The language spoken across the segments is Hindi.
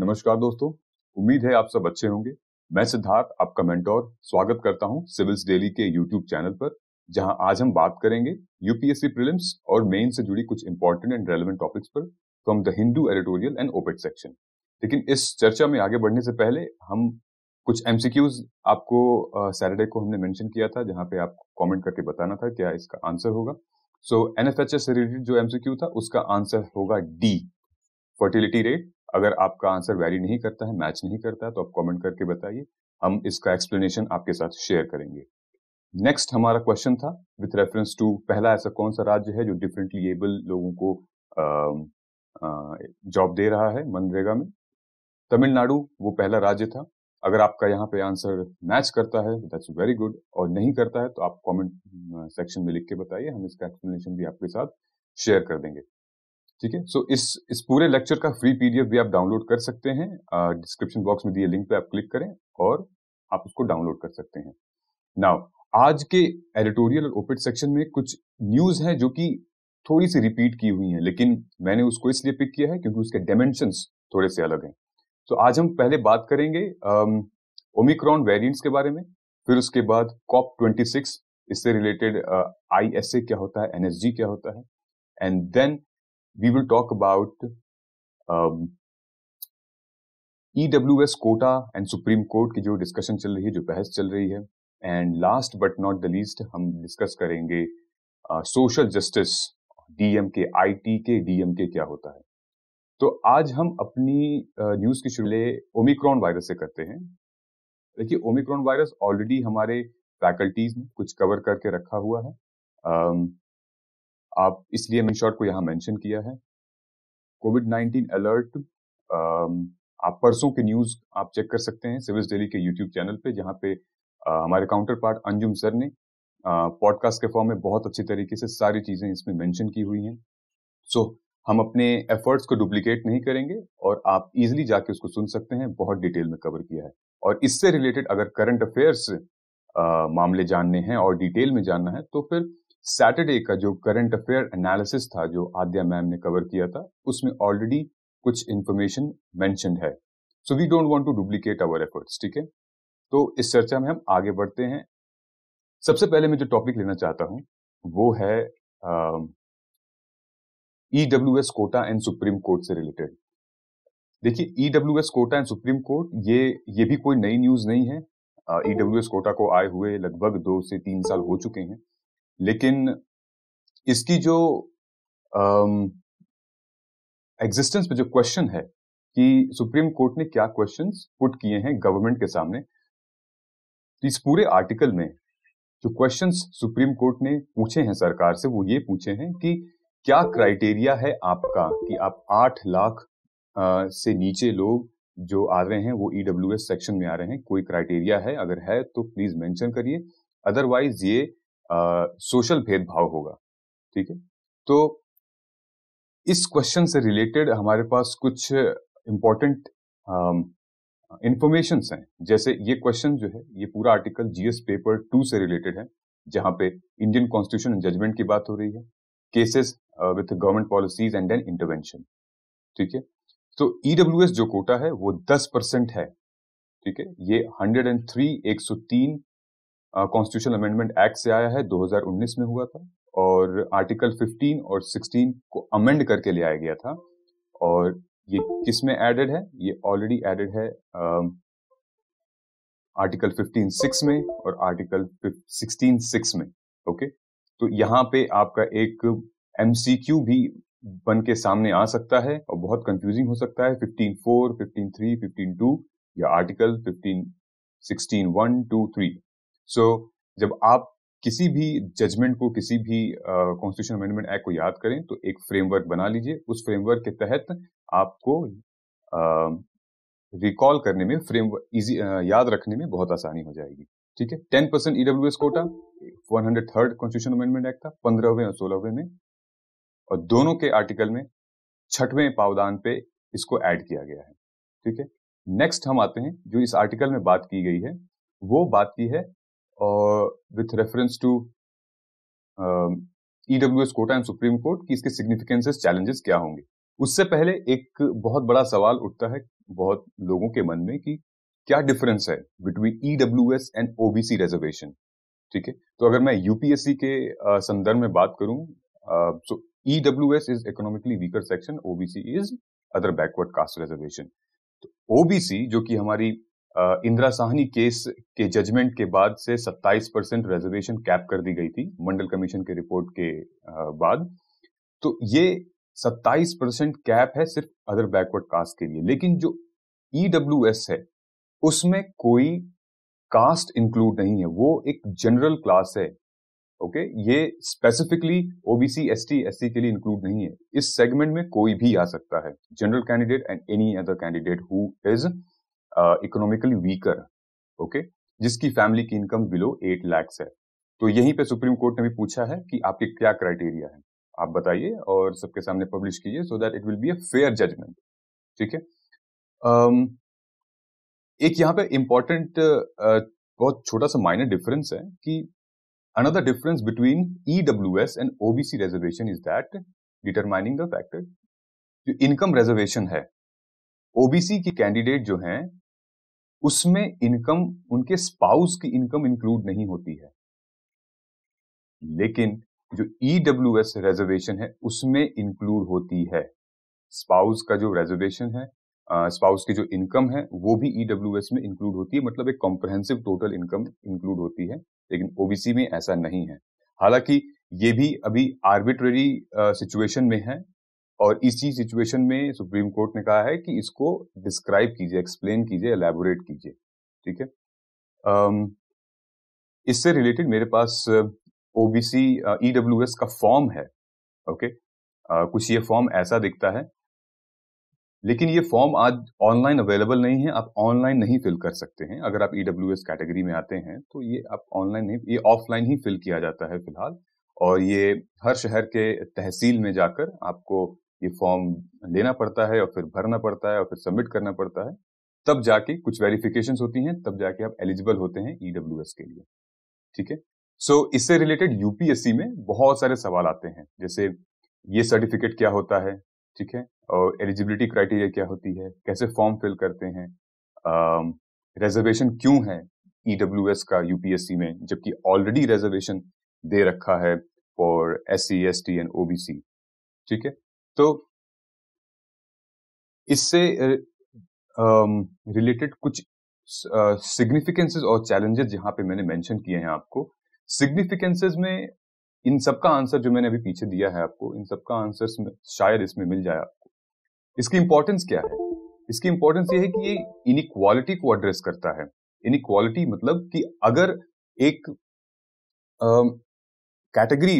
नमस्कार दोस्तों उम्मीद है आप सब अच्छे होंगे मैं सिद्धार्थ आपका मेंटोर स्वागत करता हूं सिविल्स डेली के यूट्यूब चैनल पर जहां आज हम बात करेंगे यूपीएससी प्रीलिम्स और मेन से जुड़ी कुछ इंपॉर्टेंट एंड रेलिवेंट टॉपिक्स पर from the Hindu editorial and oped section लेकिन इस चर्चा में आगे बढ़ने से पहले हम कुछ एमसीक्यूज आपको सैटरडे uh, को हमने मेंशन किया था जहां पे आपको कमेंट करके बताना था क्या इसका आंसर होगा सो एच से रिलेटेड जो एमसीक्यू था उसका आंसर होगा डी फर्टिलिटी रेट अगर आपका आंसर वैरी नहीं करता है मैच नहीं करता है, तो आप कमेंट करके बताइए हम इसका एक्सप्लेनेशन आपके साथ शेयर करेंगे नेक्स्ट हमारा क्वेश्चन था विथ रेफरेंस टू पहला ऐसा कौन सा राज्य है जो डिफरेंटली एबल लोगों को जॉब दे रहा है मनरेगा में तमिलनाडु वो पहला राज्य था अगर आपका यहाँ पे आंसर मैच करता है दैट्स वेरी गुड और नहीं करता है तो आप कमेंट सेक्शन में लिख के बताइए हम इसका एक्सप्लेनेशन भी आपके साथ शेयर कर देंगे ठीक है सो इस इस पूरे लेक्चर का फ्री पीडीएफ भी आप डाउनलोड कर सकते हैं डिस्क्रिप्शन बॉक्स में दिए लिंक पे आप क्लिक करें और आप उसको डाउनलोड कर सकते हैं नाउ आज के एडिटोरियल और ओपिट सेक्शन में कुछ न्यूज है जो कि थोड़ी सी रिपीट की हुई है लेकिन मैंने उसको इसलिए पिक किया है क्योंकि उसके डायमेंशन थोड़े से अलग हैं तो आज हम पहले बात करेंगे ओमिक्रॉन वेरिएंट्स के बारे में फिर उसके बाद कॉप ट्वेंटी सिक्स इससे रिलेटेड आई एस ए क्या होता है एनएसजी क्या होता है and then we will talk about um, EWS quota and supreme court की जो डिस्कशन चल रही है जो बहस चल रही है and last but not the least हम डिस्कस करेंगे सोशल जस्टिस डीएम के आई टी के डीएम के क्या होता है तो आज हम अपनी न्यूज uh, की शुरू ओमिक्रॉन वायरस से करते हैं देखिए ओमिक्रॉन वायरस ऑलरेडी हमारे फैकल्टीज ने कुछ कवर करके रखा हुआ है um, आप इसलिए मैंने शॉर्ट को यहाँ मेंशन किया है कोविड नाइन्टीन अलर्ट आप परसों के न्यूज आप चेक कर सकते हैं सिविल डेली के यूट्यूब चैनल पे जहाँ पे आ, हमारे काउंटर पार्ट अंजुम सर ने पॉडकास्ट के फॉर्म में बहुत अच्छी तरीके से सारी चीजें इसमें मेंशन की हुई हैं सो so, हम अपने एफर्ट्स को डुप्लीकेट नहीं करेंगे और आप इजिली जाके उसको सुन सकते हैं बहुत डिटेल में कवर किया है और इससे रिलेटेड अगर करंट अफेयर्स मामले जानने हैं और डिटेल में जानना है तो फिर सैटरडे का जो करंट अफेयर एनालिसिस था जो आद्या मैम ने कवर किया था उसमें ऑलरेडी कुछ इन्फॉर्मेशन मैंशन है so we don't want to duplicate our efforts ठीक है तो इस चर्चा में हम आगे बढ़ते हैं सबसे पहले मैं जो टॉपिक लेना चाहता हूं वो है E W S quota and supreme court से रिलेटेड देखिए E W S quota and supreme court ये ये भी कोई नई न्यूज नहीं है ई डब्ल्यू एस कोटा को आए हुए लगभग दो से तीन साल हो चुके हैं लेकिन इसकी जो एग्जिस्टेंस पे जो क्वेश्चन है कि सुप्रीम कोर्ट ने क्या क्वेश्चन पुट किए हैं गवर्नमेंट के सामने इस पूरे आर्टिकल में जो क्वेश्चन सुप्रीम कोर्ट ने पूछे हैं सरकार से वो ये पूछे हैं कि क्या क्राइटेरिया है आपका कि आप आठ लाख से नीचे लोग जो आ रहे हैं वो ईडब्ल्यू e सेक्शन में आ रहे हैं कोई क्राइटेरिया है अगर है तो प्लीज मेंशन करिए अदरवाइज ये सोशल भेदभाव होगा ठीक है तो इस क्वेश्चन से रिलेटेड हमारे पास कुछ इंपॉर्टेंट इंफॉर्मेशन हैं जैसे ये क्वेश्चन जो है ये पूरा आर्टिकल जीएस पेपर टू से रिलेटेड है जहां पे इंडियन कॉन्स्टिट्यूशन जजमेंट की बात हो रही है cases with government policies and then intervention ठीक है तो ईडब्ल्यू e जो कोटा है वो दस परसेंट है ठीक है ये हंड्रेड एंड थ्री एक सौ तीन कॉन्स्टिट्यूशन अमेंडमेंट एक्ट से आया है 2019 में हुआ था और आर्टिकल 15 और 16 को अमेंड करके ले आया गया था और ये किस में एडेड है ये ऑलरेडी एडेड है आर्टिकल फिफ्टीन सिक्स में और आर्टिकल सिक्सटीन सिक्स में ओके तो यहाँ पे आपका एक एमसीक्यू भी बन के सामने आ सकता है और बहुत कंफ्यूजिंग हो सकता है fifteen four fifteen three fifteen two या article fifteen sixteen one two three so so, जब आप किसी भी जजमेंट को किसी भी कॉन्स्टिट्यूशन अमेंडमेंट एक्ट को याद करें तो एक फ्रेमवर्क बना लीजिए उस फ्रेमवर्क के तहत आपको रिकॉल करने में फ्रेमवर्क इजी याद रखने में बहुत आसानी हो जाएगी ठीक है ten percent EW quota one hundred third constitution amendment act था पंद्रहवें और सोलहवें में और दोनों के आर्टिकल में छठवें पावदान पे इसको ऐड किया गया है ठीक है नेक्स्ट हम आते हैं जो इस आर्टिकल में बात की गई है वो बात की है और with reference to EW S quota and supreme court की इसके सिग्निफिकेंसेस चैलेंजेस क्या होंगे उससे पहले एक बहुत बड़ा सवाल उठता है बहुत लोगों के मन में कि क्या डिफरेंस है between S and OBC reservation ठीक है तो अगर मैं यूपीएससी के संदर्भ में बात करूं so S is economically weaker section OBC is other backward caste reservation तो ओबीसी जो कि हमारी इंदिरा साहनी केस के जजमेंट के बाद से 27 परसेंट रिजर्वेशन कैप कर दी गई थी मंडल कमीशन के रिपोर्ट के बाद तो ये 27 परसेंट कैप है सिर्फ अदर बैकवर्ड कास्ट के लिए लेकिन जो ई e है उसमें कोई कास्ट इंक्लूड नहीं है वो एक जनरल क्लास है ओके ये specifically OBC S T S के लिए इंक्लूड नहीं है इस सेगमेंट में कोई भी आ सकता है general candidate and any other candidate who is economically weaker okay जिसकी फैमिली की इनकम बिलो एट लैक्स है तो यहीं पे सुप्रीम कोर्ट ने भी पूछा है कि आपके क्या क्राइटेरिया है आप बताइए और सबके सामने पब्लिश कीजिए so that it will be a fair judgement ठीक है um, एक यहाँ पे इंपॉर्टेंट uh, बहुत छोटा सा माइनर डिफरेंस है कि another difference between E W S and OBC reservation is that determining the factor जो इनकम रिजर्वेशन है ओबीसी के कैंडिडेट जो हैं उसमें इनकम उनके स्पाउस की इनकम इंक्लूड नहीं होती है लेकिन जो ईडब्ल्यू एस रेजर्वेशन है उसमें इंक्लूड होती है स्पाउस का जो रेजर्वेशन है स्पाउस की जो इनकम है वो भी ईडब्ल्यू e एस में इंक्लूड होती है मतलब एक कॉम्प्रहेंसिव टोटल इनकम इंक्लूड होती है लेकिन ओबीसी में ऐसा नहीं है हालांकि ये भी अभी आर्बिट्रेरी सिचुएशन में है और इसी सिचुएशन में सुप्रीम कोर्ट ने कहा है कि इसको डिस्क्राइब कीजिए एक्सप्लेन कीजिए एलेबोरेट कीजिए ठीक है um, इससे रिलेटेड मेरे पास ओबीसी ईडब्ल्यू एस का फॉर्म है ओके okay? uh, कुछ ये फॉर्म ऐसा दिखता है लेकिन ये फॉर्म आज ऑनलाइन अवेलेबल नहीं है आप ऑनलाइन नहीं फिल कर सकते हैं अगर आप ईडब्ल्यू एस कैटेगरी में आते हैं तो ये आप ऑनलाइन नहीं ये ऑफलाइन ही फिल किया जाता है फिलहाल और ये हर शहर के तहसील में जाकर आपको ये फॉर्म लेना पड़ता है और फिर भरना पड़ता है और फिर सबमिट करना पड़ता है तब जाके कुछ वेरिफिकेशन होती हैं तब जाके आप एलिजिबल होते हैं ईडब्ल्यू e के लिए ठीक है सो so, इससे रिलेटेड यूपीएससी में बहुत सारे सवाल आते हैं जैसे ये सर्टिफिकेट क्या होता है ठीक है और एलिजिबिलिटी क्राइटेरिया क्या होती है कैसे फॉर्म फिल करते हैं रिजर्वेशन क्यों है ईडब्ल्यू e का यूपीएससी में जबकि ऑलरेडी रिजर्वेशन दे रखा है for S C S T and OBC ठीक है तो इससे रिलेटेड कुछ सिग्निफिकेंसेस और चैलेंजेस जहां पे मैंने मेंशन किए हैं आपको सिग्निफिकेंसेस में इन सबका आंसर जो मैंने अभी पीछे दिया है आपको इन सबका आंसर शायद इसमें मिल जाए आपको इसकी इंपॉर्टेंस क्या है इसकी इंपॉर्टेंस ये है कि ये इनिक्वालिटी को एड्रेस करता है इनिक्वालिटी मतलब कि अगर एक कैटेगरी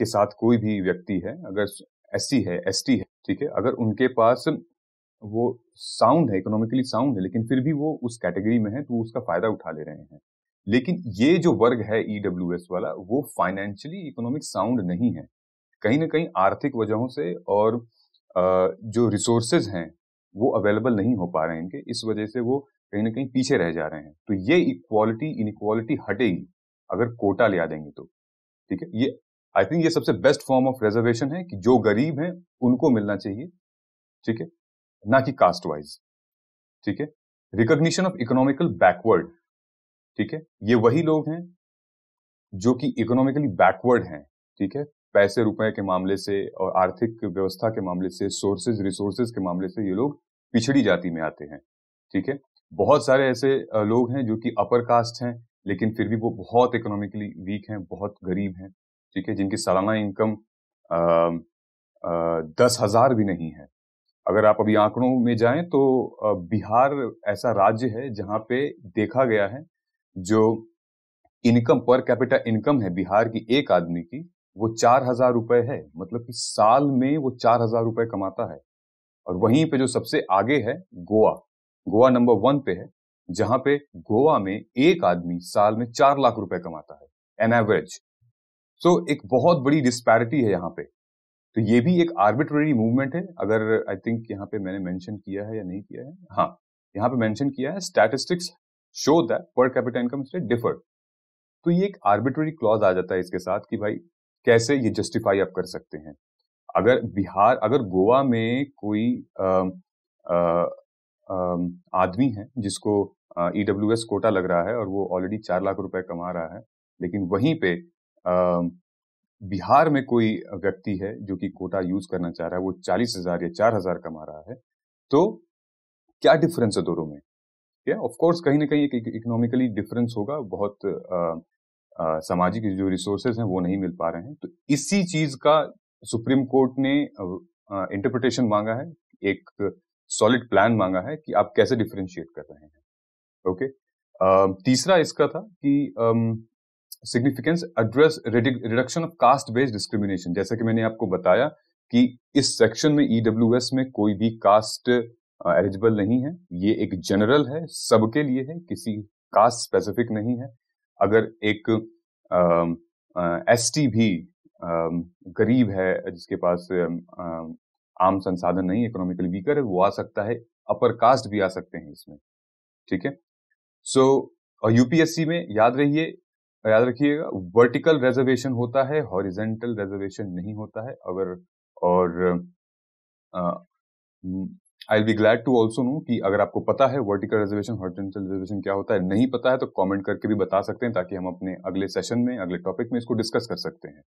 के साथ कोई भी व्यक्ति है अगर एस है एस है ठीक है अगर उनके पास वो साउंड है इकोनॉमिकली साउंड है लेकिन फिर भी वो उस कैटेगरी में है तो उसका फायदा उठा ले रहे हैं लेकिन ये जो वर्ग है ईडब्ल्यू e वाला वो फाइनेंशियली इकोनॉमिक साउंड नहीं है कहीं ना कहीं आर्थिक वजहों से और जो रिसोर्सेज हैं वो अवेलेबल नहीं हो पा रहे हैं इनके इस वजह से वो कहीं ना कहीं पीछे रह जा रहे हैं तो ये इक्वालिटी इनक्वालिटी हटेगी अगर कोटा ले आ देंगे तो ठीक है ये आई थिंक ये सबसे बेस्ट फॉर्म ऑफ रिजर्वेशन है कि जो गरीब हैं उनको मिलना चाहिए ठीक है ना कि कास्ट वाइज ठीक है रिकोग्निशन ऑफ इकोनॉमिकल बैकवर्ड ठीक है ये वही लोग हैं जो कि इकोनॉमिकली बैकवर्ड हैं ठीक है पैसे रुपए के मामले से और आर्थिक व्यवस्था के मामले से सोर्सेज रिसोर्सेज के मामले से ये लोग पिछड़ी जाति में आते हैं ठीक है बहुत सारे ऐसे लोग हैं जो कि अपर कास्ट हैं लेकिन फिर भी वो बहुत इकोनॉमिकली वीक हैं बहुत गरीब हैं ठीक है जिनकी सालाना इनकम दस हजार भी नहीं है अगर आप अभी आंकड़ों में जाएं तो बिहार ऐसा राज्य है जहां पे देखा गया है जो इनकम पर कैपिटा इनकम है बिहार की एक आदमी की वो चार हजार रुपए है मतलब कि साल में वो चार हजार रुपए कमाता है और वहीं पे जो सबसे आगे है गोवा गोवा नंबर वन पे है जहां पे गोवा में एक आदमी साल में चार लाख रुपए कमाता है एन एवरेज सो so, एक बहुत बड़ी डिस्पैरिटी है यहाँ पे तो ये भी एक आर्बिट्ररी मूवमेंट है अगर आई थिंक यहाँ पे मैंने मेंशन किया है या नहीं किया है हाँ यहाँ पे मेंशन किया है statistics show that per capital income से डिफर तो ये एक आर्बिट्ररी क्लॉज आ जाता है इसके साथ कि भाई कैसे ये जस्टिफाई आप कर सकते हैं अगर बिहार अगर गोवा में कोई आदमी है जिसको ईडब्ल्यू एस e कोटा लग रहा है और वो ऑलरेडी चार लाख रुपए कमा रहा है लेकिन वहीं पे बिहार में कोई व्यक्ति है जो कि कोटा यूज करना चाह रहा है वो चालीस हजार या चार हजार कमा रहा है तो क्या डिफरेंस है दोनों में क्या ऑफ कोर्स कहीं ना कहीं एक इकोनॉमिकली डिफरेंस होगा बहुत सामाजिक जो रिसोर्सेज हैं वो नहीं मिल पा रहे हैं तो इसी चीज का सुप्रीम कोर्ट ने इंटरप्रिटेशन मांगा है एक सॉलिड प्लान मांगा है कि आप कैसे डिफ्रेंशिएट कर रहे हैं ओके okay? तीसरा इसका था कि significance address reduction of caste based discrimination जैसा कि मैंने आपको बताया कि इस सेक्शन में ईडब्ल्यू e में कोई भी कास्ट एलिजिबल नहीं है ये एक जनरल है सबके लिए है किसी कास्ट स्पेसिफिक नहीं है अगर एक एस टी भी आ, गरीब है जिसके पास आ, आम संसाधन नहीं इकोनॉमिकली वीकर है वो आ सकता है अपर कास्ट भी आ सकते हैं इसमें ठीक है सो so, और यूपीएससी में याद रहिए याद रखिएगा वर्टिकल रिजर्वेशन होता है हॉरिजेंटल रिजर्वेशन नहीं होता है अगर और I be glad to also know कि अगर आपको पता है वर्टिकल रिजर्वेशन हॉरिजेंटल रिजर्वेशन क्या होता है नहीं पता है तो कमेंट करके भी बता सकते हैं ताकि हम अपने अगले सेशन में अगले टॉपिक में इसको डिस्कस कर सकते हैं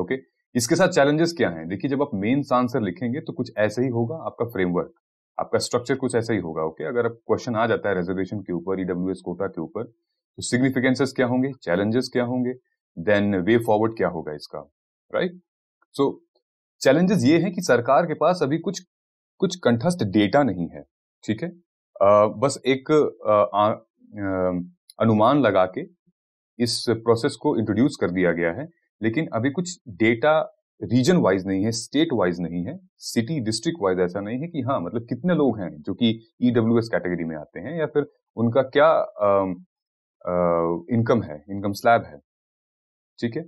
ओके okay? इसके साथ चैलेंजेस क्या हैं देखिए जब आप मेन्स आंसर लिखेंगे तो कुछ ऐसे ही होगा आपका फ्रेमवर्क आपका स्ट्रक्चर कुछ ऐसा ही होगा ओके okay? अगर आप क्वेश्चन आ जाता है रिजर्वेशन के ऊपर ईडब्ल्यू कोटा के ऊपर तो सिग्निफिकेंसेस क्या होंगे चैलेंजेस क्या होंगे देन वे फॉरवर्ड क्या होगा इसका राइट सो चैलेंजेस ये हैं कि सरकार के पास अभी कुछ कुछ कंठस्थ डेटा नहीं है ठीक है uh, बस एक uh, uh, अनुमान लगा के इस प्रोसेस को इंट्रोड्यूस कर दिया गया है लेकिन अभी कुछ डेटा रीजन वाइज नहीं है स्टेट वाइज नहीं है सिटी डिस्ट्रिक्ट वाइज ऐसा नहीं है कि हाँ मतलब कितने लोग हैं जो कि ईडब्ल्यू e कैटेगरी में आते हैं या फिर उनका क्या इनकम है इनकम स्लैब है ठीक है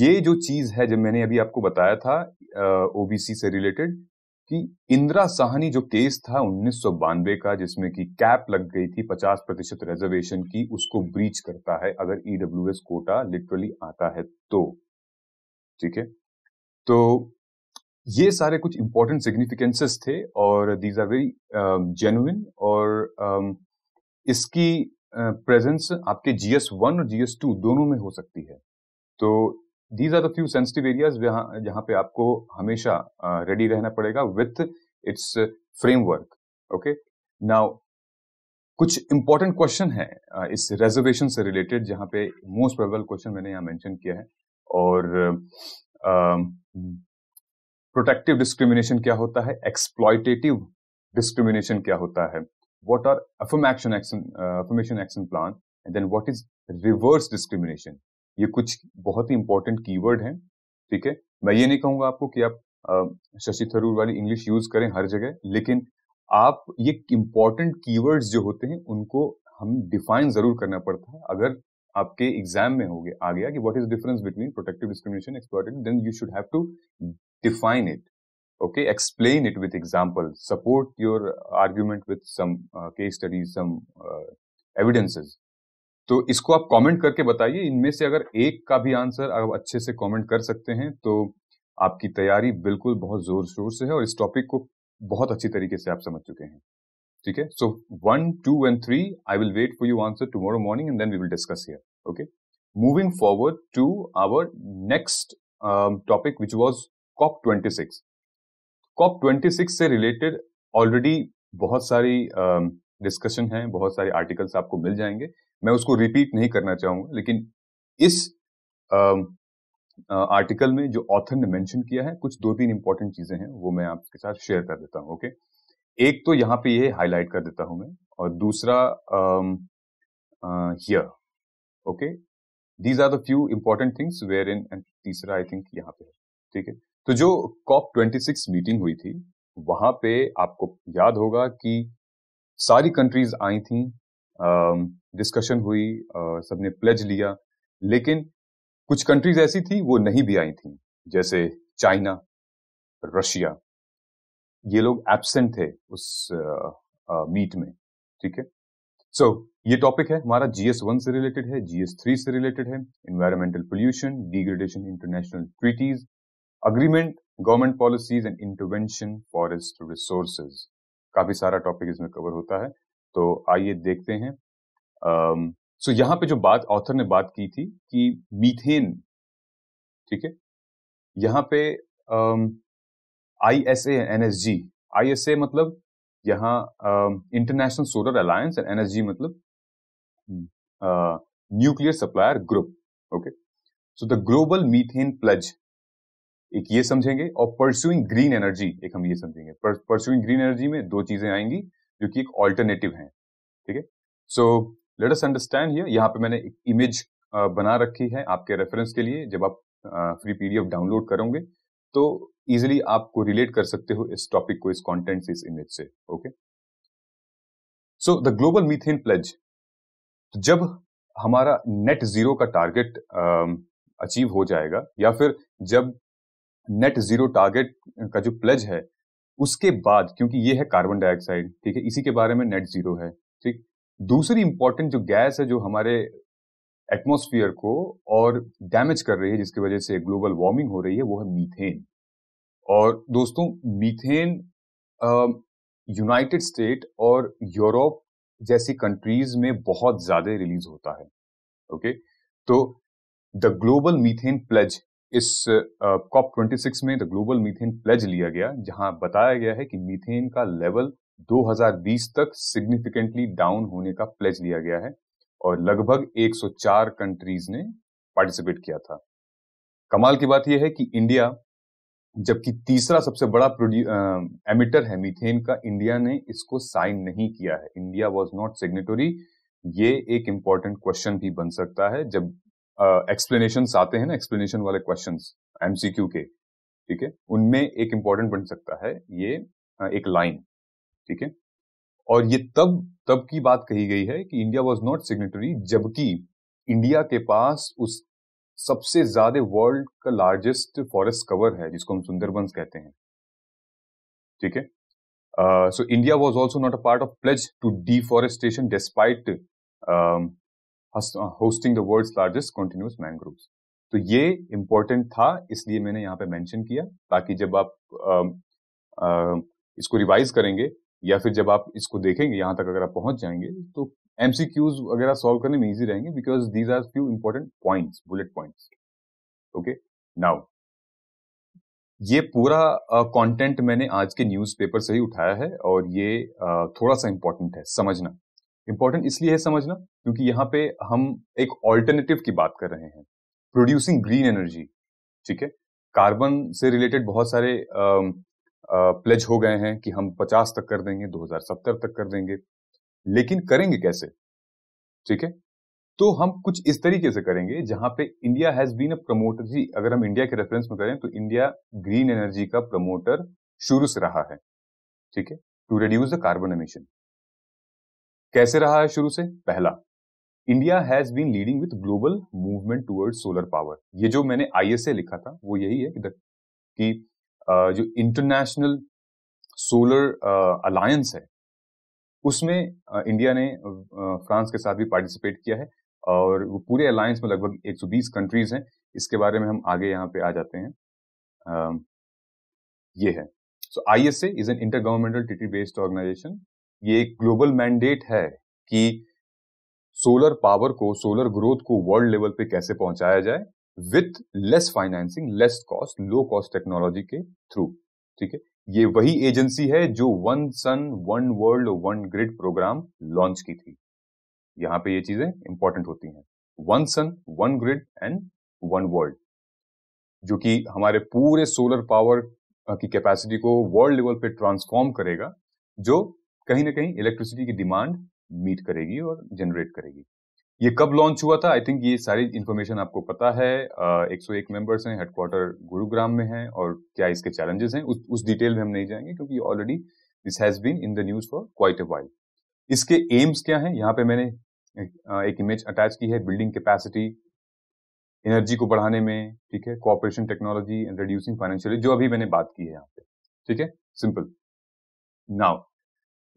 ये जो चीज है जब मैंने अभी आपको बताया था ओबीसी से रिलेटेड कि इंदिरा साहनी जो केस था उन्नीस का जिसमें कि कैप लग गई थी 50 प्रतिशत रिजर्वेशन की उसको ब्रीच करता है अगर ईडब्ल्यू कोटा लिटरली आता है तो ठीक है तो ये सारे कुछ इंपॉर्टेंट सिग्निफिकेंसेस थे और दीज आर वेरी जेन्युन और um, इसकी प्रेजेंस आपके जीएस वन और जीएस टू दोनों में हो सकती है तो these are the few sensitive areas जहां पे आपको हमेशा रेडी रहना पड़ेगा with its framework okay now कुछ इंपॉर्टेंट क्वेश्चन है इस रेजर्वेशन से रिलेटेड जहां पे मोस्ट प्रोबेबल क्वेश्चन मैंने यहां मेंशन किया है और प्रोटेक्टिव uh, डिस्क्रिमिनेशन क्या होता है एक्सप्लॉयटेटिव डिस्क्रिमिनेशन क्या होता है what are affirmation action uh, affirmation action plan and then what is reverse discrimination ये कुछ बहुत ही इंपॉर्टेंट कीवर्ड हैं ठीक है मैं ये नहीं कहूंगा आपको कि आप uh, शशि थरूर वाली इंग्लिश यूज करें हर जगह लेकिन आप ये इंपॉर्टेंट कीवर्ड्स जो होते हैं उनको हम डिफाइन जरूर करना पड़ता है अगर आपके एग्जाम में हो गया आ गया कि what is difference between protective discrimination exploited then you should have to define it okay explain it with example support your argument with some uh, case studies some uh, evidences तो इसको आप कमेंट करके बताइए इनमें से अगर एक का भी आंसर आप अच्छे से कमेंट कर सकते हैं तो आपकी तैयारी बिल्कुल बहुत जोर शोर से है और इस टॉपिक को बहुत अच्छी तरीके से आप समझ चुके हैं ठीक है so one two and three I will wait for you answer tomorrow morning and then we will discuss here okay moving forward to our next topic which was COP twenty six COP twenty six से रिलेटेड ऑलरेडी बहुत सारी डिस्कशन है बहुत सारे आर्टिकल्स आपको मिल जाएंगे मैं उसको रिपीट नहीं करना चाहूंगा लेकिन इस आर्टिकल में जो ऑथर ने मेंशन किया है कुछ दो तीन इंपॉर्टेंट चीजें हैं वो मैं आपके साथ शेयर कर देता हूँ ओके एक तो यहाँ पे ये हाईलाइट कर देता हूँ मैं और दूसरा here okay these are the few important things where in and तीसरा आई थिंक यहाँ पे है ठीक है तो जो कॉप ट्वेंटी सिक्स मीटिंग हुई थी वहां पे आपको याद होगा कि सारी कंट्रीज आई थी डिस्कशन हुई सबने प्लेज लिया लेकिन कुछ कंट्रीज ऐसी थी वो नहीं भी आई थी जैसे चाइना रशिया ये लोग एबसेंट थे उस मीट में ठीक है सो so, ये टॉपिक है हमारा जीएस वन से रिलेटेड है जीएस थ्री से रिलेटेड है environmental pollution degradation international treaties agreement government policies and intervention forest resources काफी सारा टॉपिक इसमें कवर होता है तो आइए देखते हैं सो so यहाँ पे जो बात ऑथर ने बात की थी कि मीथेन ठीक है यहां पे I S A N S G I S A मतलब यहां international solar alliance and N S G मतलब nuclear supplier group okay so the global methane pledge एक ये समझेंगे और परस्यूइंग ग्रीन एनर्जी एक हम ये समझेंगे परस्यूइंग ग्रीन एनर्जी में दो चीजें आएंगी जो कि एक ऑल्टरनेटिव है ठीक है so let us understand here यहाँ पे मैंने एक इमेज बना रखी है आपके रेफरेंस के लिए जब आप फ्री पीडीएफ डाउनलोड करोगे तो इजिली आपको रिलेट कर सकते हो इस टॉपिक को इस कॉन्टेंट से इस इमेज से okay so the global methane pledge जब हमारा नेट जीरो का टारगेट अचीव हो जाएगा या फिर जब नेट जीरो टारगेट का जो प्लेज है उसके बाद क्योंकि ये है कार्बन डाइऑक्साइड ठीक है इसी के बारे में नेट जीरो है ठीक दूसरी इंपॉर्टेंट जो गैस है जो हमारे एटमोसफियर को और डैमेज कर रही है जिसकी वजह से ग्लोबल वार्मिंग हो रही है वो है मीथेन और दोस्तों मीथेन यूनाइटेड स्टेट और यूरोप जैसी कंट्रीज में बहुत ज्यादा रिलीज होता है ओके तो द ग्लोबल मीथेन प्लेज इस कॉप ट्वेंटी सिक्स में द ग्लोबल मीथेन प्लेज लिया गया जहां बताया गया है कि मीथेन का लेवल 2020 तक सिग्निफिकेंटली डाउन होने का प्लेज लिया गया है और लगभग 104 कंट्रीज ने पार्टिसिपेट किया था कमाल की बात यह है कि इंडिया जबकि तीसरा सबसे बड़ा एमिटर है मीथेन का इंडिया ने इसको साइन नहीं किया है इंडिया वॉज नॉट सिग्नेटोरी ये एक इंपॉर्टेंट क्वेश्चन भी बन सकता है जब एक्सप्लेनेशन uh, आते हैं ना एक्सप्लेनेशन वाले क्वेश्चन एमसीक्यू के ठीक है उनमें एक इंपॉर्टेंट बन सकता है ये एक लाइन ठीक है और ये तब तब की बात कही गई है कि इंडिया वॉज नॉट सिग्नेटरी जबकि इंडिया के पास उस सबसे ज्यादा वर्ल्ड का लार्जेस्ट फॉरेस्ट कवर है जिसको हम सुंदरबंस कहते हैं ठीक है so India was also not a part of pledge to deforestation despite hosting the world largest continuous mangrove तो ये इम्पोर्टेंट था इसलिए मैंने यहाँ पे मेंशन किया ताकि जब आप आ, आ, इसको रिवाइज करेंगे या फिर जब आप इसको देखेंगे यहां तक अगर आप पहुंच जाएंगे तो एमसीक्यूज वगैरह सॉल्व करने में इजी रहेंगे because these are few important points bullet points okay now ये पूरा कंटेंट uh, मैंने आज के न्यूज़पेपर से ही उठाया है और ये uh, थोड़ा सा इम्पोर्टेंट है समझना इंपॉर्टेंट इसलिए है समझना क्योंकि यहाँ पे हम एक ऑल्टरनेटिव की बात कर रहे हैं प्रोड्यूसिंग ग्रीन एनर्जी ठीक है कार्बन से रिलेटेड बहुत सारे प्लेज हो गए हैं कि हम 50 तक कर देंगे 2070 तक कर देंगे लेकिन करेंगे कैसे ठीक है तो हम कुछ इस तरीके से करेंगे जहां पे India has been a promoter जी अगर हम इंडिया के रेफरेंस में करें तो इंडिया ग्रीन एनर्जी का प्रमोटर शुरू से रहा है ठीक है to reduce the carbon emission कैसे रहा है शुरू से पहला India has been leading with global movement towards solar power ये जो मैंने आईएसए लिखा था वो यही है कि, कि जो इंटरनेशनल सोलर अलायंस है उसमें इंडिया ने फ्रांस के साथ भी पार्टिसिपेट किया है और वो पूरे अलायंस में लगभग 120 कंट्रीज हैं इसके बारे में हम आगे यहाँ पे आ जाते हैं आ, ये है so I S A is an intergovernmental treaty based organisation ये एक ग्लोबल मैंडेट है कि सोलर पावर को सोलर ग्रोथ को वर्ल्ड लेवल पे कैसे पहुंचाया जाए with less financing less cost low cost technology के थ्रू ठीक है ये वही एजेंसी है जो one sun one world one grid programme launch की थी यहां पे ये चीजें इंपॉर्टेंट होती हैं one sun one grid and one world जो कि हमारे पूरे सोलर पावर की कैपेसिटी को वर्ल्ड लेवल पे ट्रांसफॉर्म करेगा जो कहीं ना कहीं इलेक्ट्रिसिटी की डिमांड मीट करेगी और जनरेट करेगी ये कब लॉन्च हुआ था आई थिंक ये सारी इन्फॉर्मेशन आपको पता है एक सौ एक मेम्बर्स हैं हेडक्वार्टर गुरुग्राम में है और क्या इसके चैलेंजेस हैं उस उस डिटेल में हम नहीं जाएंगे क्योंकि already this has been in the news for quite a while इसके एम्स क्या हैं यहाँ पे मैंने एक इमेज अटैच की है बिल्डिंग कैपेसिटी एनर्जी को बढ़ाने में ठीक है cooperation technology and reducing financially जो अभी मैंने बात की है यहाँ पे ठीक है सिंपल नाउ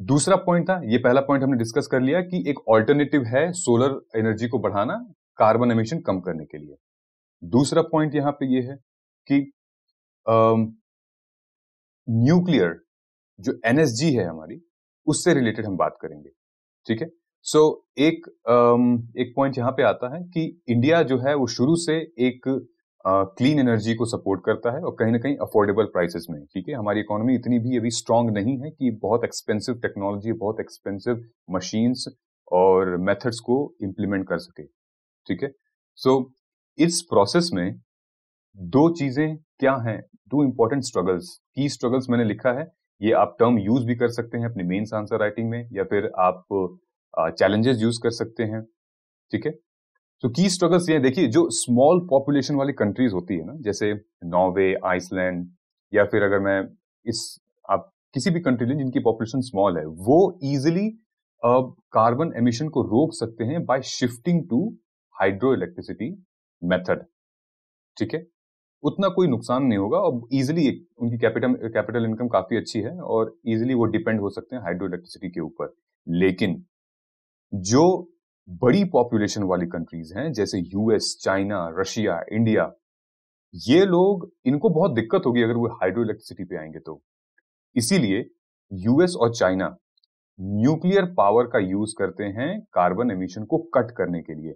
दूसरा पॉइंट था ये पहला पॉइंट हमने डिस्कस कर लिया कि एक ऑल्टरनेटिव है सोलर एनर्जी को बढ़ाना कार्बन एमिशन कम करने के लिए दूसरा पॉइंट यहां पे ये है कि न्यूक्लियर जो एनएसजी है हमारी उससे रिलेटेड हम बात करेंगे ठीक है सो so, एक आ, एक पॉइंट यहां पे आता है कि इंडिया जो है वो शुरू से एक क्लीन uh, एनर्जी को सपोर्ट करता है और कहीं ना कहीं अफोर्डेबल प्राइसेस में ठीक है हमारी इकोनॉमी इतनी भी अभी स्ट्रांग नहीं है कि बहुत एक्सपेंसिव टेक्नोलॉजी बहुत एक्सपेंसिव मशीन्स और मेथड्स को इम्प्लीमेंट कर सके ठीक है सो इस प्रोसेस में दो चीजें क्या हैं टू इंपॉर्टेंट स्ट्रगल्स की स्ट्रगल्स मैंने लिखा है ये आप टर्म यूज भी कर सकते हैं अपने मेन्स आंसर राइटिंग में या फिर आप चैलेंजेस uh, यूज कर सकते हैं ठीक है तो की स्ट्रगल्स ये देखिए जो स्मॉल पॉपुलेशन वाली कंट्रीज होती है ना जैसे नॉर्वे आइसलैंड या फिर अगर मैं इस आप किसी भी कंट्री लें जिनकी पॉपुलेशन स्मॉल है वो इजिली कार्बन एमिशन को रोक सकते हैं by shifting to hydro electricity method ठीक है उतना कोई नुकसान नहीं होगा और इजिली उनकी कैपिटल कैपिटल इनकम काफी अच्छी है और इजिली वो डिपेंड हो सकते हैं हाइड्रो इलेक्ट्रिसिटी के ऊपर लेकिन जो बड़ी पॉपुलेशन वाली कंट्रीज हैं जैसे यूएस चाइना रशिया इंडिया ये लोग इनको बहुत दिक्कत होगी अगर वो हाइड्रो इलेक्ट्रिसिटी पे आएंगे तो इसीलिए यूएस और चाइना न्यूक्लियर पावर का यूज करते हैं कार्बन एमिशन को कट करने के लिए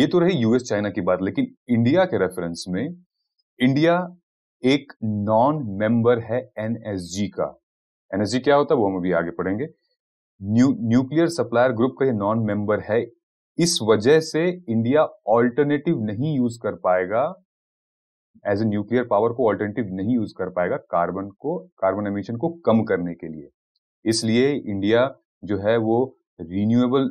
ये तो रही यूएस चाइना की बात लेकिन इंडिया के रेफरेंस में इंडिया एक नॉन मेंबर है एनएसजी का एनएसजी क्या होता है वो हम अभी आगे पढ़ेंगे न्यू न्यूक्लियर सप्लायर ग्रुप का ये नॉन मेंबर है इस वजह से इंडिया ऑल्टरनेटिव नहीं यूज कर पाएगा एज ए न्यूक्लियर पावर को ऑल्टरनेटिव नहीं यूज कर पाएगा कार्बन को कार्बन एमिशन को कम करने के लिए इसलिए इंडिया जो है वो रिन्यूएबल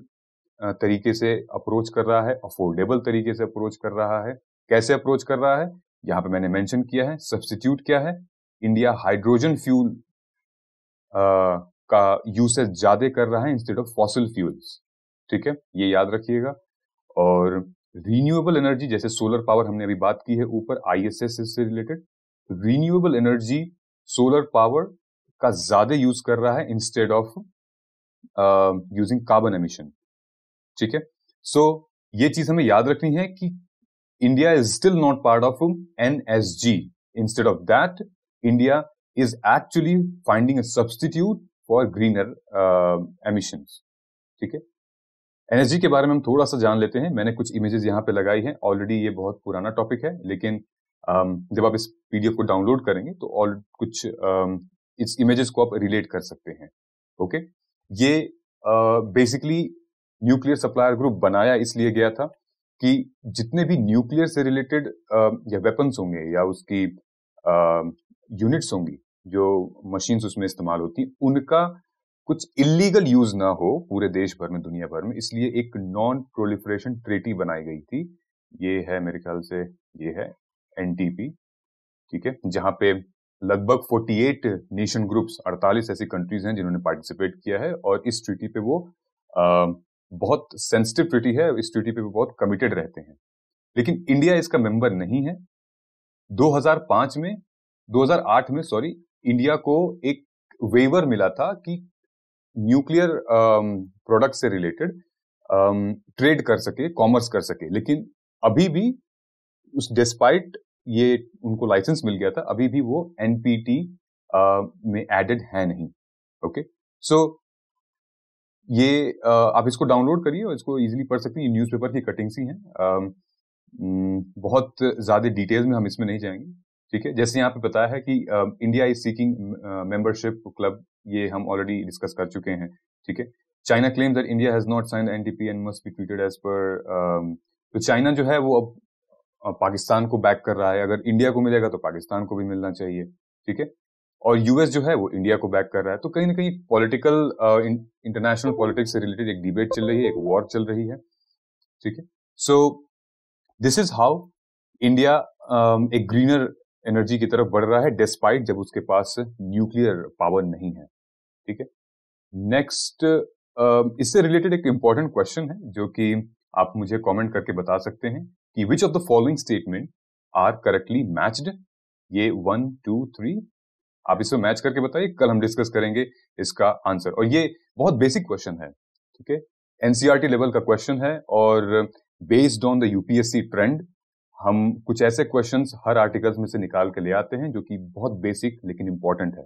तरीके से अप्रोच कर रहा है अफोर्डेबल तरीके से अप्रोच कर रहा है कैसे अप्रोच कर रहा है यहां पे मैंने मेंशन किया है सब्सटीट्यूट क्या है इंडिया हाइड्रोजन फ्यूल का यूसेज ज्यादा कर रहा है इंस्टेड ऑफ फॉसिल फ्यूल्स ठीक है ये याद रखिएगा और रीन्यूएबल एनर्जी जैसे सोलर पावर हमने अभी बात की है ऊपर आईएसएस से related renewable energy solar power का ज्यादा यूज कर रहा है instead of using carbon emission ठीक है सो ये चीज हमें याद रखनी है कि India is still not part of N S G instead of that India is actually finding a substitute for greener emission ठीक है एनर्जी के बारे में हम थोड़ा सा जान लेते हैं मैंने कुछ इमेजेस यहाँ पे लगाई हैं ऑलरेडी ये बहुत पुराना टॉपिक है लेकिन um, जब आप इस पीडीएफ को डाउनलोड करेंगे तो ऑल कुछ um, इस इमेजेस को आप रिलेट कर सकते हैं ओके ये बेसिकली न्यूक्लियर सप्लायर ग्रुप बनाया इसलिए गया था कि जितने भी न्यूक्लियर से रिलेटेड uh, या वेपन्स होंगे या उसकी यूनिट्स uh, होंगी जो मशीन्स उसमें इस्तेमाल होती उनका कुछ इलीगल यूज ना हो पूरे देश भर में दुनिया भर में इसलिए एक नॉन प्रोलिफरेशन ट्रेटी बनाई गई थी ये है मेरे ख्याल से ये है एनटीपी ठीक है जहां पे लगभग 48 नेशन ग्रुप्स 48 ऐसी कंट्रीज हैं जिन्होंने पार्टिसिपेट किया है और इस ट्रीटी पे वो आ, बहुत सेंसिटिव ट्रीटी है इस ट्रीटी पे वो बहुत कमिटेड रहते हैं लेकिन इंडिया इसका मेंबर नहीं है 2005 में 2008 में सॉरी इंडिया को एक वेवर मिला था कि न्यूक्लियर प्रोडक्ट um, से रिलेटेड ट्रेड um, कर सके कॉमर्स कर सके लेकिन अभी भी उस डिस्पाइट ये उनको लाइसेंस मिल गया था अभी भी वो एनपीटी uh, में एडेड है नहीं ओके सो ये uh, आप इसको डाउनलोड करिए और इसको इजीली पढ़ सकते हैं ये न्यूज़पेपर की कटिंग्स ही हैं um, mm, बहुत ज़्यादा डिटेल्स में हम इसमें नहीं जाएंगे ठीक है जैसे यहाँ पे बताया है कि India is seeking membership club ये हम ऑलरेडी डिस्कस कर चुके हैं ठीक है China claim that India has not sign NDP and must be treated as per तो चाइना जो है वो अब पाकिस्तान को बैक कर रहा है अगर इंडिया को मिलेगा तो पाकिस्तान को भी मिलना चाहिए ठीक है और यूएस जो है वो इंडिया को बैक कर रहा है तो कहीं ना कहीं पॉलिटिकल इंटरनेशनल पॉलिटिक्स से रिलेटेड एक डिबेट चल रही है एक वॉर चल रही है ठीक है so this is how India एक ग्रीनर एनर्जी की तरफ बढ़ रहा है डिस्पाइट जब उसके पास न्यूक्लियर पावर नहीं है ठीक है नेक्स्ट इससे रिलेटेड एक इंपॉर्टेंट क्वेश्चन है जो कि आप मुझे कमेंट करके बता सकते हैं कि which of the following statement are correctly matched ये वन टू थ्री आप इसमें मैच करके बताइए कल हम डिस्कस करेंगे इसका आंसर और ये बहुत बेसिक क्वेश्चन है ठीक है एनसीआरटी लेवल e का क्वेश्चन है और based on the UPSC trend हम कुछ ऐसे क्वेश्चन हर आर्टिकल्स में से निकाल के ले आते हैं जो कि बहुत बेसिक लेकिन इंपॉर्टेंट है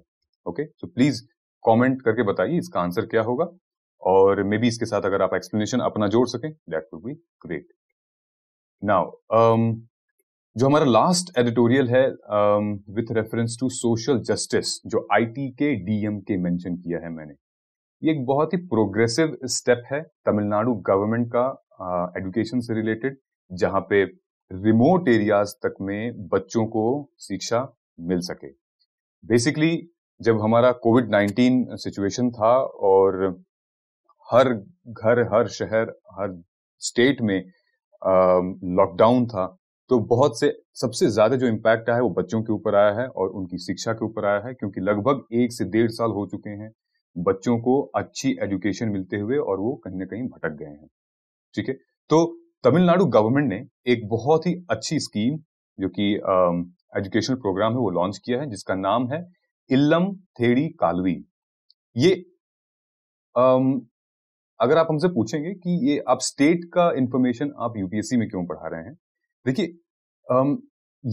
ओके सो प्लीज कमेंट करके बताइए इसका आंसर क्या होगा और मे बी इसके साथ अगर आप एक्सप्लेनेशन अपना जोड़ सकें that would be great now जो हमारा लास्ट एडिटोरियल है with reference to social justice जो आईटी के डीएम के मेंशन किया है मैंने ये एक बहुत ही प्रोग्रेसिव स्टेप है तमिलनाडु गवर्नमेंट का एडुकेशन uh, से रिलेटेड जहां पे रिमोट एरियाज तक में बच्चों को शिक्षा मिल सके बेसिकली जब हमारा कोविड नाइन्टीन सिचुएशन था और हर घर हर शहर हर स्टेट में लॉकडाउन था तो बहुत से सबसे ज्यादा जो इम्पैक्ट आया है वो बच्चों के ऊपर आया है और उनकी शिक्षा के ऊपर आया है क्योंकि लगभग एक से डेढ़ साल हो चुके हैं बच्चों को अच्छी एजुकेशन मिलते हुए और वो कहीं ना कहीं भटक गए हैं ठीक है तो तमिलनाडु गवर्नमेंट ने एक बहुत ही अच्छी स्कीम जो कि एजुकेशनल प्रोग्राम है वो लॉन्च किया है जिसका नाम है इल्लम थेड़ी कालवी ये आम, अगर आप हमसे पूछेंगे कि ये आप स्टेट का इंफॉर्मेशन आप यूपीएससी में क्यों पढ़ा रहे हैं देखिए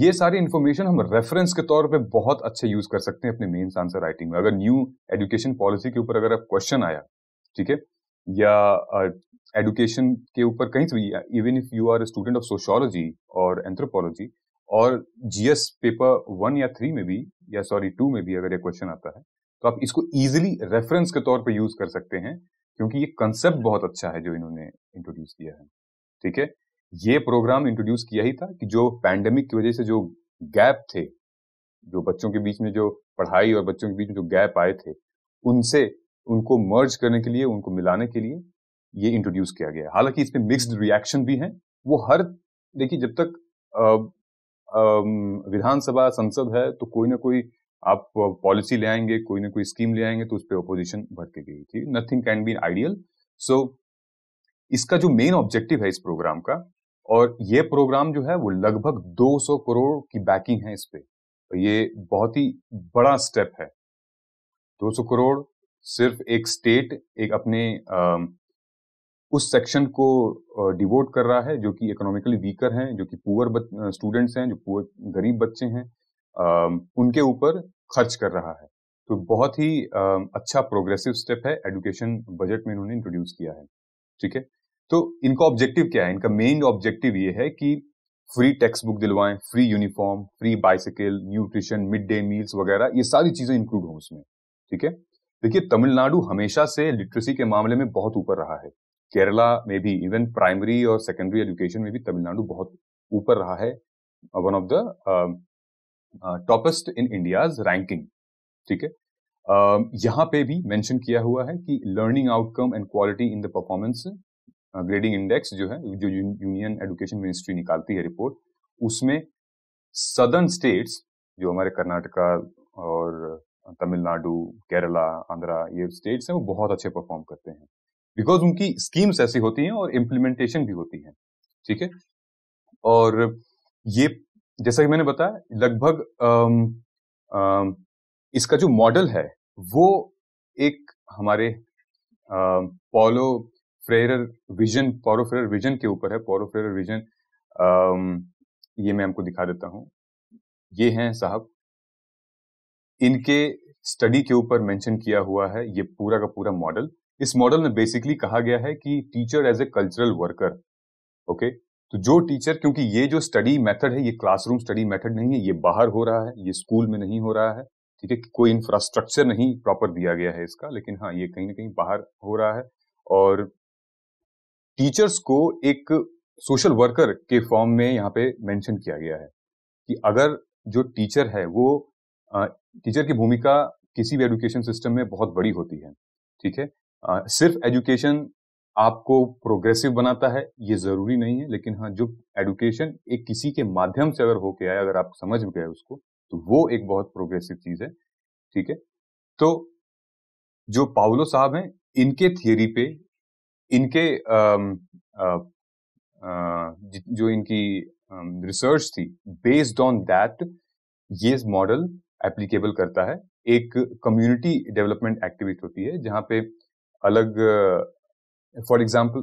ये सारी इन्फॉर्मेशन हम रेफरेंस के तौर पे बहुत अच्छे यूज कर सकते हैं अपने मेन्स आंसर राइटिंग में अगर न्यू एजुकेशन पॉलिसी के ऊपर अगर आप क्वेश्चन आया ठीक है या एडुकेशन के ऊपर कहीं से भी even if you are student of sociology और एंथ्रोपोलॉजी और जीएस पेपर वन या थ्री में भी या सॉरी टू में भी अगर ये क्वेश्चन आता है तो आप इसको इजिली रेफरेंस के तौर पर यूज कर सकते हैं क्योंकि ये कंसेप्ट बहुत अच्छा है जो इन्होंने इंट्रोड्यूस किया है ठीक है ये प्रोग्राम इंट्रोड्यूस किया ही था कि जो पैंडेमिक की वजह से जो गैप थे जो बच्चों के बीच में जो पढ़ाई और बच्चों के बीच में जो गैप आए थे उनसे उनको मर्ज करने के लिए उनको मिलाने के लिए ये इंट्रोड्यूस किया गया हालांकि इसमें मिक्स्ड हम्म। रिएक्शन भी हैं वो हर देखिए जब तक विधानसभा संसद है तो कोई ना कोई आप पॉलिसी ले आएंगे कोई ना कोई स्कीम ले आएंगे तो उस पर ओपोजिशन भर के गई थी nothing can be ideal so इसका जो मेन ऑब्जेक्टिव है इस प्रोग्राम का और ये प्रोग्राम जो है वो लगभग 200 करोड़ की बैकिंग है इस पे तो ये बहुत ही बड़ा स्टेप है 200 करोड़ सिर्फ एक स्टेट एक अपने उस सेक्शन को डिवोट कर रहा है जो कि इकोनॉमिकली वीकर हैं जो कि पुअर स्टूडेंट्स हैं जो पुअर गरीब बच्चे हैं उनके ऊपर खर्च कर रहा है तो बहुत ही अच्छा प्रोग्रेसिव स्टेप है एडुकेशन बजट में इन्होंने इंट्रोड्यूस किया है ठीक है तो इनका ऑब्जेक्टिव क्या है इनका मेन ऑब्जेक्टिव ये है कि फ्री टेक्स्ट बुक दिलवाएं free uniform free bicycle nutrition mid day meals वगैरह ये सारी चीजें इंक्लूड हों उसमें ठीक है देखिए तमिलनाडु हमेशा से लिटरेसी के मामले में बहुत ऊपर रहा है केरला में भी इवन प्राइमरी और सेकेंडरी एजुकेशन में भी तमिलनाडु बहुत ऊपर रहा है one of the toppest in India's ranking ठीक है uh, यहाँ पे भी मेंशन किया हुआ है कि learning outcome and quality in the performance grading index जो है जो यूनियन एजुकेशन मिनिस्ट्री निकालती है रिपोर्ट उसमें सदर्न स्टेट्स जो हमारे कर्नाटका और तमिलनाडु केरला आंध्रा ये स्टेट्स हैं वो बहुत अच्छे परफॉर्म करते हैं बिकॉज उनकी स्कीम्स ऐसी होती हैं और इम्प्लीमेंटेशन भी होती है ठीक है और ये जैसा कि मैंने बताया लगभग इसका जो मॉडल है वो एक हमारे Paulo Freire vision Paulo Freire vision के ऊपर है पॉरो फ्रेरर विजन ये मैं आपको दिखा देता हूं ये हैं साहब इनके स्टडी के ऊपर मेंशन किया हुआ है ये पूरा का पूरा मॉडल इस मॉडल में बेसिकली कहा गया है कि teacher as a cultural worker okay तो जो टीचर क्योंकि ये जो स्टडी मेथड है ये क्लासरूम स्टडी मेथड नहीं है ये बाहर हो रहा है ये स्कूल में नहीं हो रहा है ठीक है कोई इंफ्रास्ट्रक्चर नहीं प्रॉपर दिया गया है इसका लेकिन हाँ ये कहीं ना कहीं बाहर हो रहा है और टीचर्स को एक सोशल वर्कर के फॉर्म में यहाँ पे मेंशन किया गया है कि अगर जो टीचर है वो टीचर की भूमिका किसी भी एजुकेशन सिस्टम में बहुत बड़ी होती है ठीक है सिर्फ एजुकेशन आपको प्रोग्रेसिव बनाता है ये जरूरी नहीं है लेकिन हाँ जो एडुकेशन एक किसी के माध्यम से अगर होके आए अगर आप समझ गए उसको तो वो एक बहुत प्रोग्रेसिव चीज है ठीक है तो जो पावलो साहब हैं इनके थियोरी पे इनके आ, आ, आ, जो इनकी रिसर्च थी बेस्ड ऑन दैट ये मॉडल एप्लीकेबल करता है एक कम्युनिटी डेवलपमेंट एक्टिविटी होती है जहां पे अलग फॉर एग्जाम्पल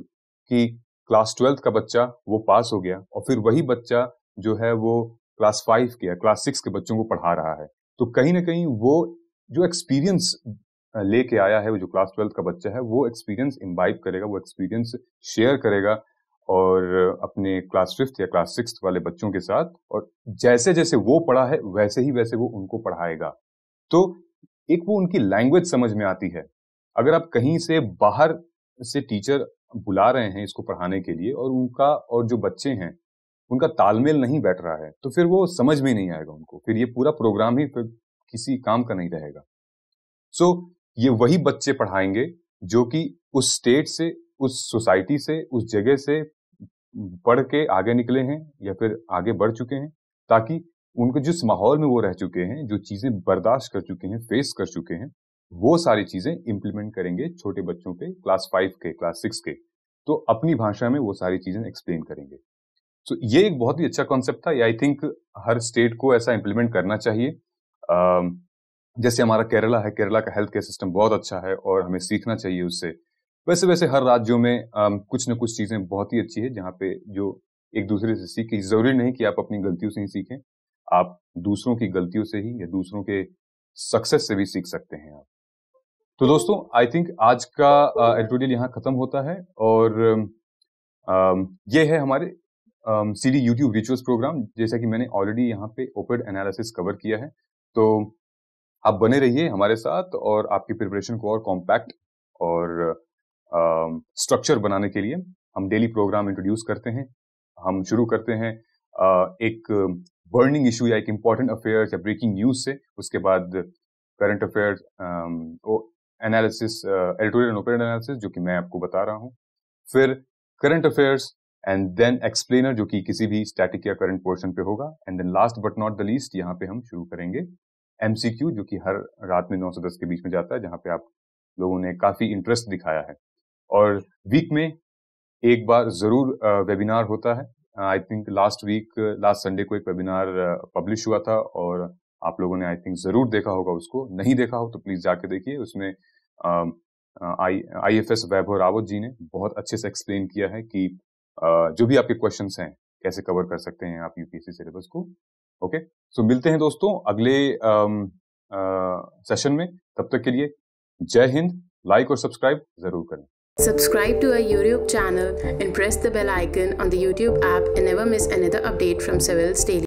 कि क्लास ट्वेल्थ का बच्चा वो पास हो गया और फिर वही बच्चा जो है वो क्लास फाइव के या क्लास सिक्स के बच्चों को पढ़ा रहा है तो कहीं ना कहीं वो जो एक्सपीरियंस लेके आया है वो जो क्लास ट्वेल्थ का बच्चा है वो एक्सपीरियंस इम्बाइब करेगा वो एक्सपीरियंस शेयर करेगा और अपने क्लास फिफ्थ या क्लास सिक्स वाले बच्चों के साथ और जैसे जैसे वो पढ़ा है वैसे ही वैसे वो उनको पढ़ाएगा तो एक वो उनकी लैंग्वेज समझ में आती है अगर आप कहीं से बाहर से टीचर बुला रहे हैं इसको पढ़ाने के लिए और उनका और जो बच्चे हैं उनका तालमेल नहीं बैठ रहा है तो फिर वो समझ में नहीं आएगा उनको फिर ये पूरा प्रोग्राम ही फिर किसी काम का नहीं रहेगा सो so, ये वही बच्चे पढ़ाएंगे जो कि उस स्टेट से उस सोसाइटी से उस जगह से पढ़ के आगे निकले हैं या फिर आगे बढ़ चुके हैं ताकि उनके जिस माहौल में वो रह चुके हैं जो चीजें बर्दाश्त कर चुके हैं फेस कर चुके हैं वो सारी चीजें इंप्लीमेंट करेंगे छोटे बच्चों पे क्लास फाइव के क्लास सिक्स के तो अपनी भाषा में वो सारी चीजें एक्सप्लेन करेंगे तो so, ये एक बहुत ही अच्छा कॉन्सेप्ट था आई थिंक हर स्टेट को ऐसा इंप्लीमेंट करना चाहिए जैसे हमारा केरला है केरला का हेल्थ केयर सिस्टम बहुत अच्छा है और हमें सीखना चाहिए उससे वैसे वैसे हर राज्यों में कुछ न कुछ चीजें बहुत ही अच्छी है जहाँ पे जो एक दूसरे से सीखें जरूरी नहीं कि आप अपनी गलतियों से ही सीखें आप दूसरों की गलतियों से ही या दूसरों के सक्सेस से भी सीख सकते हैं आप तो दोस्तों आई थिंक आज का एडिटोरियल यहाँ खत्म होता है और ये है हमारे C D YouTube ritual programme जैसा कि मैंने ऑलरेडी यहाँ पे ओपेड एनालिसिस कवर किया है तो आप बने रहिए हमारे साथ और आपकी प्रिपरेशन को और कॉम्पैक्ट और स्ट्रक्चर बनाने के लिए हम डेली प्रोग्राम इंट्रोड्यूस करते हैं हम शुरू करते हैं एक बर्निंग इशू या एक इम्पॉर्टेंट अफेयर या ब्रेकिंग न्यूज से उसके बाद current affairs analysis editorial and opinion analysis जो कि मैं आपको बता रहा हूँ फिर current affairs and then explainer जो कि किसी भी स्टैटिक या करंट पोर्शन पे होगा and then last but not the least यहाँ पे हम शुरू करेंगे एमसीक्यू जो कि हर रात में नौ से दस के बीच में जाता है जहाँ पे आप लोगों ने काफी इंटरेस्ट दिखाया है और वीक में एक बार जरूर वेबिनार होता है I think last week last Sunday को एक वेबिनार पब्लिश हुआ था और आप लोगों ने आई थिंक जरूर देखा होगा उसको नहीं देखा हो तो प्लीज जाके देखिए उसमें I F S Vaibhav Rawat ji ने बहुत अच्छे से एक्सप्लेन किया है कि uh, जो भी आपके क्वेश्चन हैं कैसे कवर कर सकते हैं आप यूपीएससी सिलेबस को ओके सो so, मिलते हैं दोस्तों अगले सेशन uh, uh, में तब तक के लिए जय हिंद लाइक और सब्सक्राइब जरूर करें Subscribe to our YouTube channel and press the bell icon on the YouTube app and never miss another update from Civil's Daily.